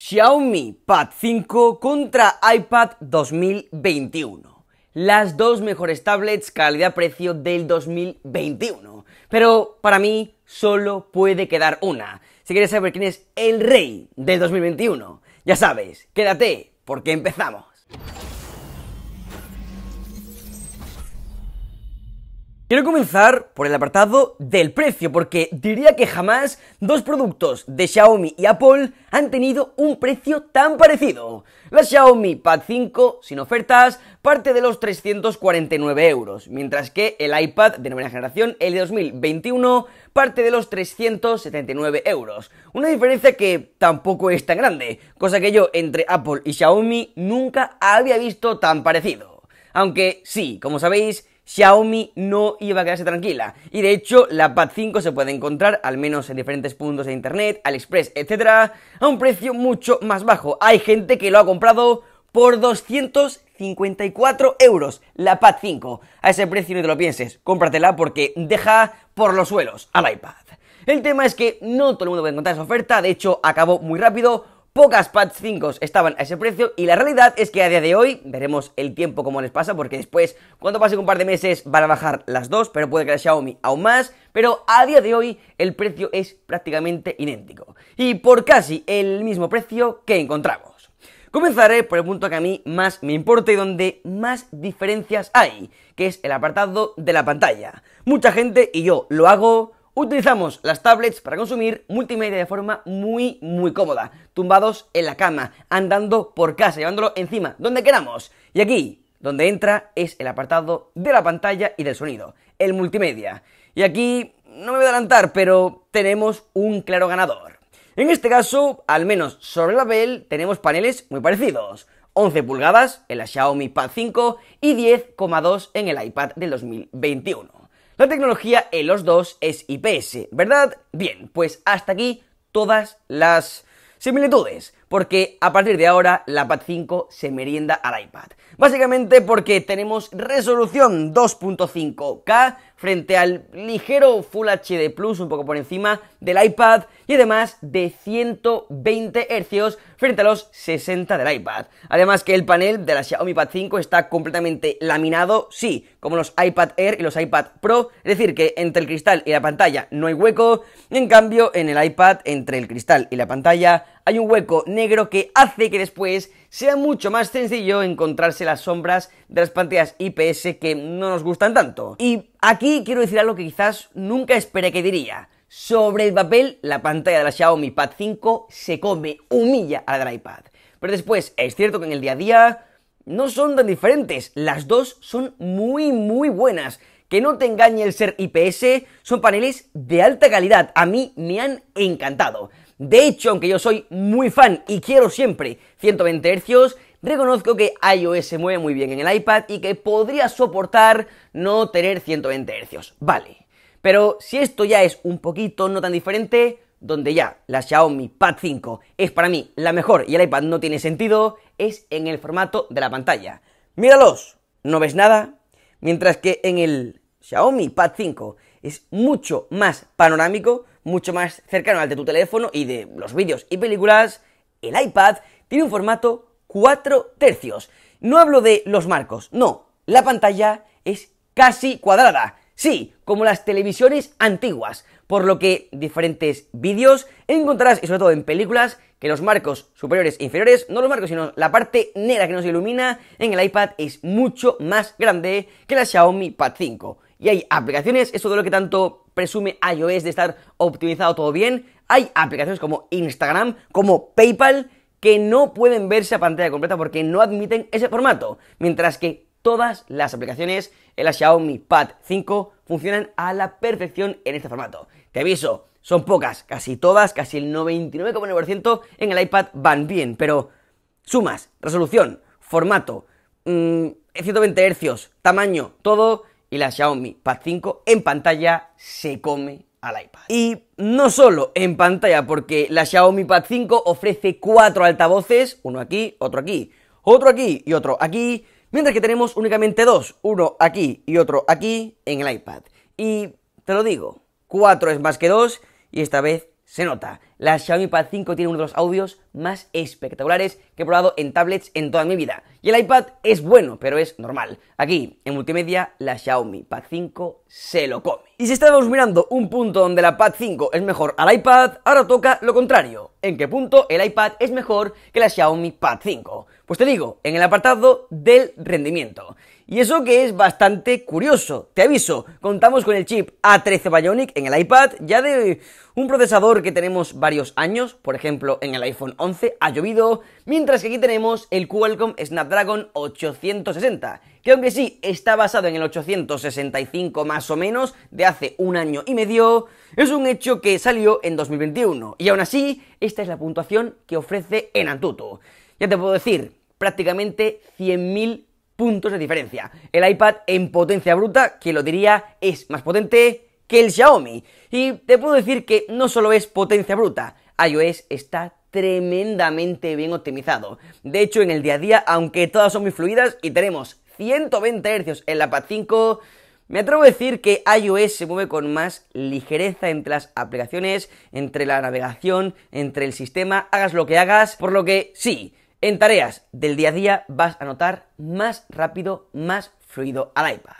Xiaomi Pad 5 contra iPad 2021. Las dos mejores tablets calidad-precio del 2021. Pero para mí solo puede quedar una. Si quieres saber quién es el rey del 2021, ya sabes, quédate porque empezamos. Quiero comenzar por el apartado del precio, porque diría que jamás dos productos de Xiaomi y Apple han tenido un precio tan parecido. La Xiaomi Pad 5, sin ofertas, parte de los 349 euros, mientras que el iPad de nueva generación, el de 2021, parte de los 379 euros. Una diferencia que tampoco es tan grande, cosa que yo entre Apple y Xiaomi nunca había visto tan parecido. Aunque sí, como sabéis, Xiaomi no iba a quedarse tranquila. Y de hecho, la Pad 5 se puede encontrar, al menos en diferentes puntos de internet, AliExpress, etc. a un precio mucho más bajo. Hay gente que lo ha comprado por 254 euros, la Pad 5. A ese precio no te lo pienses, cómpratela porque deja por los suelos al iPad. El tema es que no todo el mundo puede encontrar esa oferta, de hecho acabó muy rápido, Pocas Pads 5 estaban a ese precio y la realidad es que a día de hoy veremos el tiempo como les pasa porque después, cuando pasen un par de meses, van a bajar las dos, pero puede que la Xiaomi aún más, pero a día de hoy el precio es prácticamente idéntico y por casi el mismo precio que encontramos. Comenzaré por el punto que a mí más me importa y donde más diferencias hay, que es el apartado de la pantalla. Mucha gente, y yo lo hago, Utilizamos las tablets para consumir multimedia de forma muy, muy cómoda, tumbados en la cama, andando por casa, llevándolo encima, donde queramos. Y aquí, donde entra, es el apartado de la pantalla y del sonido, el multimedia. Y aquí, no me voy a adelantar, pero tenemos un claro ganador. En este caso, al menos sobre la Bell, tenemos paneles muy parecidos. 11 pulgadas en la Xiaomi Pad 5 y 10,2 en el iPad del 2021. La tecnología en los dos es IPS, ¿verdad? Bien, pues hasta aquí todas las similitudes, porque a partir de ahora la Pad 5 se merienda al iPad. Básicamente porque tenemos resolución 2.5K, frente al ligero Full HD Plus, un poco por encima del iPad, y además de 120 Hz frente a los 60 del iPad. Además que el panel de la Xiaomi Pad 5 está completamente laminado, sí, como los iPad Air y los iPad Pro, es decir, que entre el cristal y la pantalla no hay hueco, en cambio en el iPad entre el cristal y la pantalla hay un hueco negro que hace que después sea mucho más sencillo encontrarse las sombras de las pantallas IPS que no nos gustan tanto. Y Aquí quiero decir algo que quizás nunca esperé que diría. Sobre el papel, la pantalla de la Xiaomi Pad 5 se come, humilla a la del iPad. Pero después, es cierto que en el día a día no son tan diferentes. Las dos son muy, muy buenas. Que no te engañe el ser IPS, son paneles de alta calidad. A mí me han encantado. De hecho, aunque yo soy muy fan y quiero siempre 120 Hz, Reconozco que iOS se mueve muy bien en el iPad y que podría soportar no tener 120 Hz. Vale. Pero si esto ya es un poquito no tan diferente, donde ya la Xiaomi Pad 5 es para mí la mejor y el iPad no tiene sentido, es en el formato de la pantalla. Míralos, no ves nada, mientras que en el Xiaomi Pad 5 es mucho más panorámico, mucho más cercano al de tu teléfono y de los vídeos y películas, el iPad tiene un formato 4 tercios. No hablo de los marcos, no, la pantalla es casi cuadrada. Sí, como las televisiones antiguas, por lo que diferentes vídeos encontrarás, y sobre todo en películas, que los marcos superiores e inferiores, no los marcos, sino la parte negra que nos ilumina en el iPad es mucho más grande que la Xiaomi Pad 5. Y hay aplicaciones, eso de lo que tanto presume iOS de estar optimizado todo bien, hay aplicaciones como Instagram, como PayPal, que no pueden verse a pantalla completa porque no admiten ese formato, mientras que todas las aplicaciones en eh, la Xiaomi Pad 5 funcionan a la perfección en este formato. Te aviso, son pocas, casi todas, casi el 99,9% en el iPad van bien, pero sumas, resolución, formato, 120 mm, Hz, tamaño, todo, y la Xiaomi Pad 5 en pantalla se come al iPad. Y no solo en pantalla, porque la Xiaomi Pad 5 ofrece cuatro altavoces, uno aquí, otro aquí, otro aquí y otro aquí, mientras que tenemos únicamente dos, uno aquí y otro aquí en el iPad. Y te lo digo, cuatro es más que dos y esta vez se nota. La Xiaomi Pad 5 tiene uno de los audios más espectaculares que he probado en tablets en toda mi vida. Y el iPad es bueno, pero es normal. Aquí, en multimedia, la Xiaomi Pad 5 se lo come. Y si estábamos mirando un punto donde la Pad 5 es mejor al iPad, ahora toca lo contrario en qué punto el iPad es mejor que la Xiaomi Pad 5. Pues te digo, en el apartado del rendimiento. Y eso que es bastante curioso. Te aviso, contamos con el chip A13 Bionic en el iPad, ya de un procesador que tenemos varios años, por ejemplo en el iPhone 11 ha llovido, mientras que aquí tenemos el Qualcomm Snapdragon 860 y aunque sí está basado en el 865 más o menos de hace un año y medio, es un hecho que salió en 2021. Y aún así, esta es la puntuación que ofrece en Antutu. Ya te puedo decir, prácticamente 100.000 puntos de diferencia. El iPad en potencia bruta, que lo diría, es más potente que el Xiaomi. Y te puedo decir que no solo es potencia bruta, iOS está tremendamente bien optimizado. De hecho, en el día a día, aunque todas son muy fluidas y tenemos 120 Hz en la Pad 5. Me atrevo a decir que iOS se mueve con más ligereza entre las aplicaciones, entre la navegación, entre el sistema, hagas lo que hagas, por lo que sí, en tareas del día a día vas a notar más rápido, más fluido al iPad.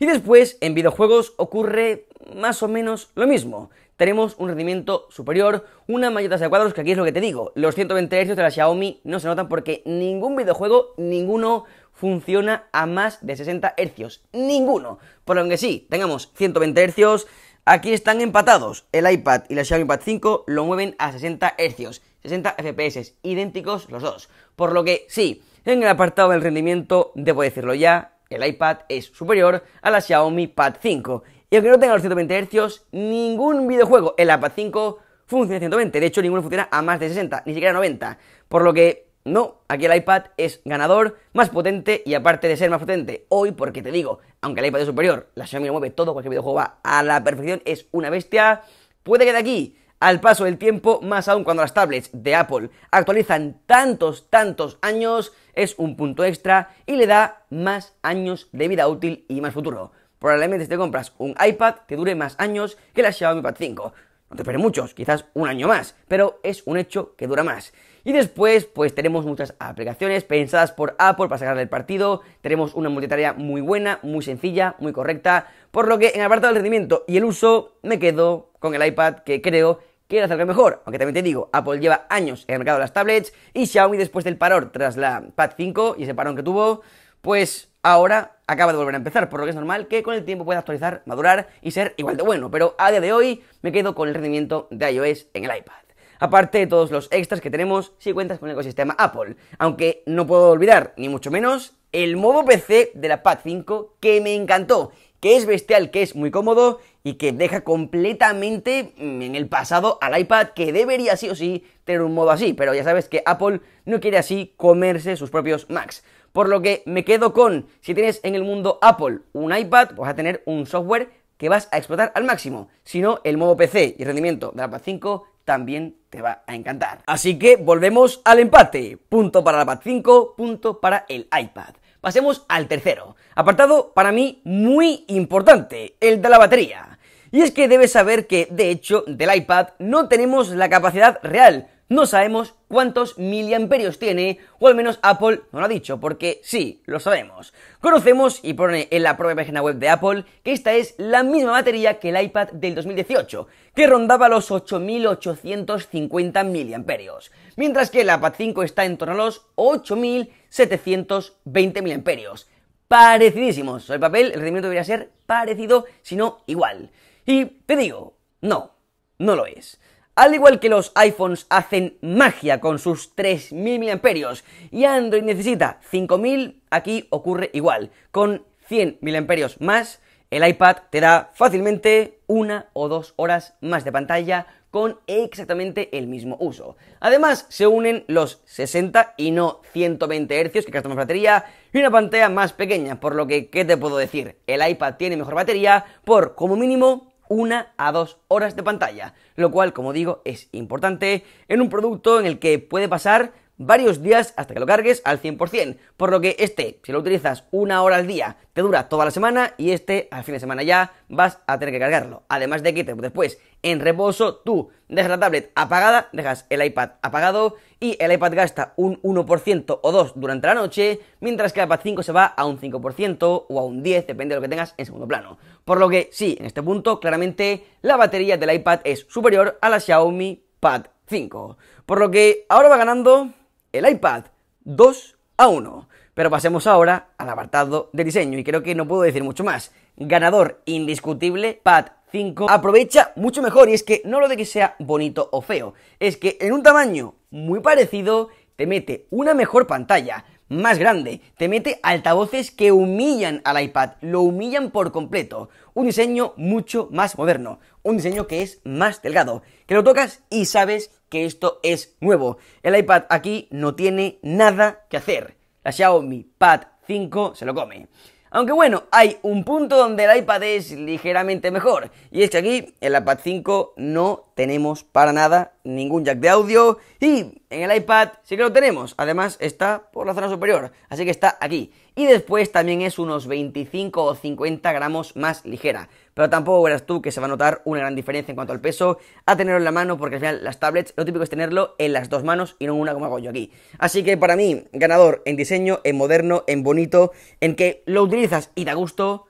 Y después, en videojuegos ocurre más o menos lo mismo. Tenemos un rendimiento superior, una mayor de cuadros, que aquí es lo que te digo. Los 120 Hz de la Xiaomi no se notan porque ningún videojuego, ninguno, funciona a más de 60 Hz. Ninguno. Por lo que sí, tengamos 120 Hz, aquí están empatados. El iPad y la Xiaomi Pad 5 lo mueven a 60 Hz. 60 FPS, idénticos los dos. Por lo que sí, en el apartado del rendimiento, debo decirlo ya, el iPad es superior a la Xiaomi Pad 5. Y aunque no tenga los 120 Hz, ningún videojuego, el iPad 5 funciona a 120. De hecho, ninguno funciona a más de 60, ni siquiera a 90. Por lo que no, aquí el iPad es ganador, más potente y aparte de ser más potente hoy, porque te digo, aunque el iPad es superior, la Xiaomi lo mueve todo, cualquier videojuego va a la perfección, es una bestia. Puede que de aquí, al paso del tiempo, más aún cuando las tablets de Apple actualizan tantos, tantos años, es un punto extra y le da más años de vida útil y más futuro. Probablemente si te compras un iPad te dure más años que la Xiaomi Pad 5. No te esperes muchos, quizás un año más, pero es un hecho que dura más. Y después, pues tenemos muchas aplicaciones pensadas por Apple para sacarle el partido. Tenemos una multitarea muy buena, muy sencilla, muy correcta. Por lo que en el apartado del rendimiento y el uso, me quedo con el iPad que creo que era el mejor. Aunque también te digo, Apple lleva años en el mercado de las tablets y Xiaomi después del parón tras la Pad 5 y ese parón que tuvo, pues ahora acaba de volver a empezar, por lo que es normal que con el tiempo pueda actualizar, madurar y ser igual de bueno. Pero a día de hoy me quedo con el rendimiento de iOS en el iPad aparte de todos los extras que tenemos si cuentas con el ecosistema Apple. Aunque no puedo olvidar, ni mucho menos, el modo PC de la Pad 5 que me encantó, que es bestial, que es muy cómodo y que deja completamente mm, en el pasado al iPad que debería sí o sí tener un modo así, pero ya sabes que Apple no quiere así comerse sus propios Macs. Por lo que me quedo con, si tienes en el mundo Apple un iPad, pues vas a tener un software que vas a explotar al máximo, si no el modo PC y rendimiento de la Pad 5 también te va a encantar. Así que volvemos al empate. Punto para la Pad 5, punto para el iPad. Pasemos al tercero, apartado para mí muy importante, el de la batería. Y es que debes saber que, de hecho, del iPad no tenemos la capacidad real, no sabemos cuántos miliamperios tiene, o al menos Apple no lo ha dicho, porque sí, lo sabemos. Conocemos, y pone en la propia página web de Apple, que esta es la misma batería que el iPad del 2018, que rondaba los 8.850 miliamperios, mientras que el iPad 5 está en torno a los 8.720 miliamperios. Parecidísimos. El papel, el rendimiento debería ser parecido, si no igual. Y te digo, no, no lo es. Al igual que los iPhones hacen magia con sus 3.000 mAh y Android necesita 5.000, aquí ocurre igual. Con 100 mAh más, el iPad te da fácilmente una o dos horas más de pantalla con exactamente el mismo uso. Además, se unen los 60 y no 120 Hz que gastan más batería y una pantalla más pequeña, por lo que, ¿qué te puedo decir? El iPad tiene mejor batería por como mínimo una a dos horas de pantalla, lo cual, como digo, es importante en un producto en el que puede pasar varios días hasta que lo cargues al 100%, por lo que este, si lo utilizas una hora al día, te dura toda la semana y este al fin de semana ya vas a tener que cargarlo. Además de que después en reposo tú dejas la tablet apagada, dejas el iPad apagado y el iPad gasta un 1% o 2 durante la noche, mientras que el iPad 5 se va a un 5% o a un 10, depende de lo que tengas en segundo plano. Por lo que sí, en este punto claramente la batería del iPad es superior a la Xiaomi Pad 5. Por lo que ahora va ganando el iPad 2 a 1. Pero pasemos ahora al apartado de diseño y creo que no puedo decir mucho más. Ganador indiscutible, Pad 5 aprovecha mucho mejor y es que no lo de que sea bonito o feo, es que en un tamaño muy parecido te mete una mejor pantalla, más grande, te mete altavoces que humillan al iPad, lo humillan por completo, un diseño mucho más moderno, un diseño que es más delgado, que lo tocas y sabes que esto es nuevo. El iPad aquí no tiene nada que hacer. La Xiaomi Pad 5 se lo come. Aunque bueno, hay un punto donde el iPad es ligeramente mejor. Y es que aquí, en el iPad 5, no tenemos para nada ningún jack de audio. Y en el iPad sí que lo tenemos. Además, está por la zona superior. Así que está aquí y después también es unos 25 o 50 gramos más ligera. Pero tampoco verás tú que se va a notar una gran diferencia en cuanto al peso a tenerlo en la mano, porque al final las tablets lo típico es tenerlo en las dos manos y no en una como hago yo aquí. Así que para mí, ganador en diseño, en moderno, en bonito, en que lo utilizas y te gusto,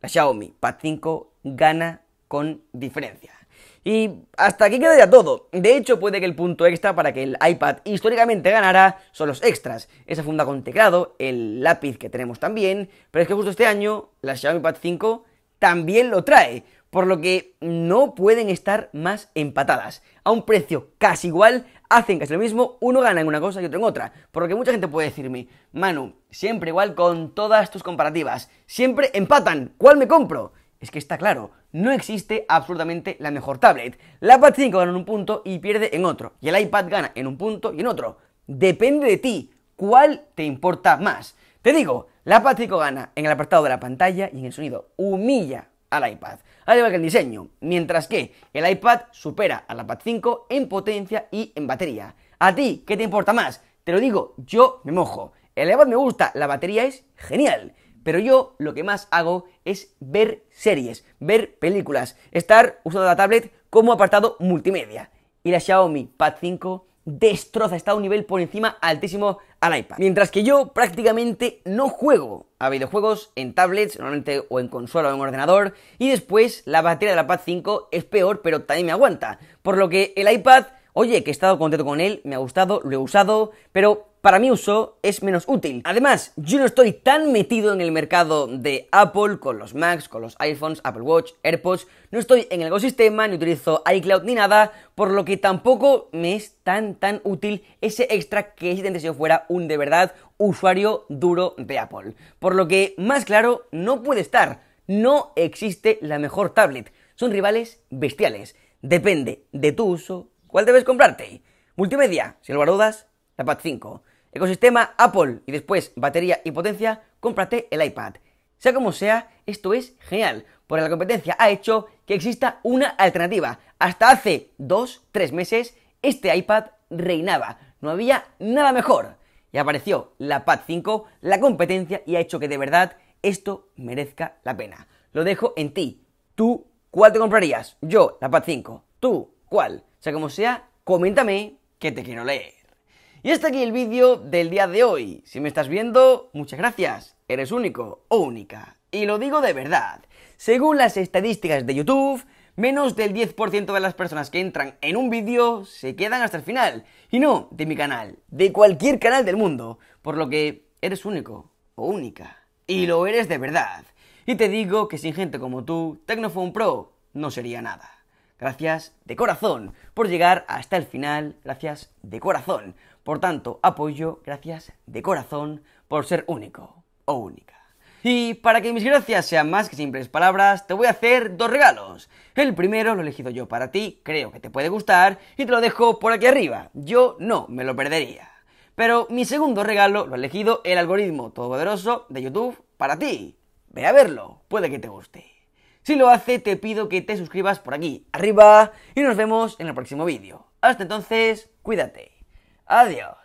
la Xiaomi Pad 5 gana con diferencia. Y hasta aquí quedaría todo. De hecho, puede que el punto extra para que el iPad históricamente ganara son los extras. Esa funda con teclado, el lápiz que tenemos también, pero es que justo este año la Xiaomi Pad 5 también lo trae, por lo que no pueden estar más empatadas. A un precio casi igual, hacen casi lo mismo, uno gana en una cosa y otro en otra. Porque mucha gente puede decirme, Manu, siempre igual con todas tus comparativas, siempre empatan, ¿cuál me compro? Es que está claro, no existe absolutamente la mejor tablet. La iPad 5 gana en un punto y pierde en otro, y el iPad gana en un punto y en otro. Depende de ti, ¿cuál te importa más? Te digo, la Pad 5 gana en el apartado de la pantalla y en el sonido. Humilla al iPad, al igual que el diseño, mientras que el iPad supera al iPad 5 en potencia y en batería. ¿A ti qué te importa más? Te lo digo, yo me mojo. El iPad me gusta, la batería es genial. Pero yo lo que más hago es ver series, ver películas, estar usando la tablet como apartado multimedia. Y la Xiaomi Pad 5 destroza, está a un nivel por encima altísimo al iPad. Mientras que yo prácticamente no juego a videojuegos en tablets, normalmente o en consola o en ordenador, y después la batería de la Pad 5 es peor, pero también me aguanta. Por lo que el iPad Oye, que he estado contento con él, me ha gustado, lo he usado, pero para mi uso es menos útil. Además, yo no estoy tan metido en el mercado de Apple con los Macs, con los iPhones, Apple Watch, AirPods, no estoy en el ecosistema, ni utilizo iCloud ni nada, por lo que tampoco me es tan tan útil ese extra que existe si yo fuera un de verdad usuario duro de Apple. Por lo que, más claro, no puede estar. No existe la mejor tablet. Son rivales bestiales. Depende de tu uso ¿Cuál debes comprarte? Multimedia, si lo dudas, la Pad 5. Ecosistema Apple y después batería y potencia, cómprate el iPad. Sea como sea, esto es genial, porque la competencia ha hecho que exista una alternativa. Hasta hace 2-3 meses, este iPad reinaba, no había nada mejor. Y apareció la Pad 5, la competencia, y ha hecho que de verdad esto merezca la pena. Lo dejo en ti. ¿Tú cuál te comprarías? Yo, la Pad 5. ¿Tú cuál? sea como sea, coméntame que te quiero leer. Y hasta aquí el vídeo del día de hoy. Si me estás viendo, muchas gracias. Eres único o única. Y lo digo de verdad. Según las estadísticas de YouTube, menos del 10% de las personas que entran en un vídeo se quedan hasta el final. Y no de mi canal, de cualquier canal del mundo. Por lo que eres único o única. Y lo eres de verdad. Y te digo que sin gente como tú, Tecnofone Pro no sería nada. Gracias de corazón por llegar hasta el final. Gracias de corazón. Por tanto, apoyo. Gracias de corazón por ser único o única. Y para que mis gracias sean más que simples palabras, te voy a hacer dos regalos. El primero lo he elegido yo para ti, creo que te puede gustar, y te lo dejo por aquí arriba. Yo no me lo perdería. Pero mi segundo regalo lo ha elegido el algoritmo todopoderoso de YouTube para ti. Ve a verlo, puede que te guste. Si lo hace, te pido que te suscribas por aquí arriba y nos vemos en el próximo vídeo. Hasta entonces, cuídate. Adiós.